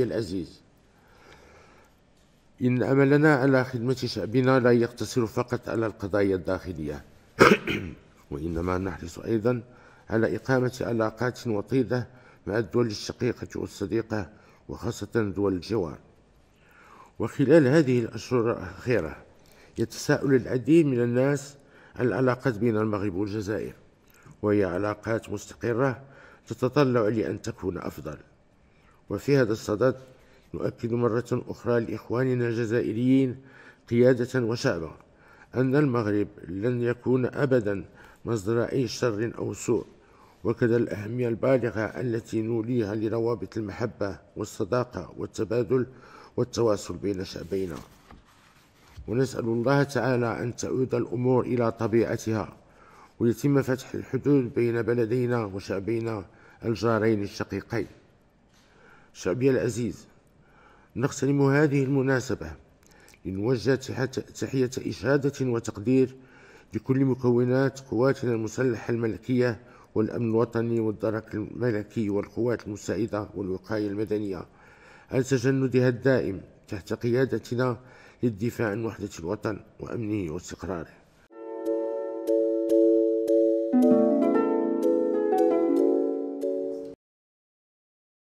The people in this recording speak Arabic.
العزيز إن أملنا على خدمة شعبنا لا يقتصر فقط على القضايا الداخلية وإنما نحرص أيضا على إقامة علاقات وطيدة مع الدول الشقيقة والصديقة وخاصة دول الجوار وخلال هذه الأشهر الأخيرة يتساءل العديد من الناس عن العلاقات بين المغرب والجزائر وهي علاقات مستقرة تتطلع لأن تكون أفضل وفي هذا الصدد نؤكد مرة أخرى لإخواننا الجزائريين قيادة وشعبا أن المغرب لن يكون أبدا مصدر أي شر أو سوء وكذا الأهمية البالغة التي نوليها لروابط المحبة والصداقة والتبادل والتواصل بين شعبينا ونسأل الله تعالى أن تعود الأمور إلى طبيعتها ويتم فتح الحدود بين بلدينا وشعبينا الجارين الشقيقين شعبي العزيز نغتنم هذه المناسبة لنوجه تحية إشادة وتقدير لكل مكونات قواتنا المسلحة الملكية والأمن الوطني والدرك الملكي والقوات المساعدة والوقاية المدنية عن تجندها الدائم تحت قيادتنا للدفاع عن وحدة الوطن وأمنه واستقراره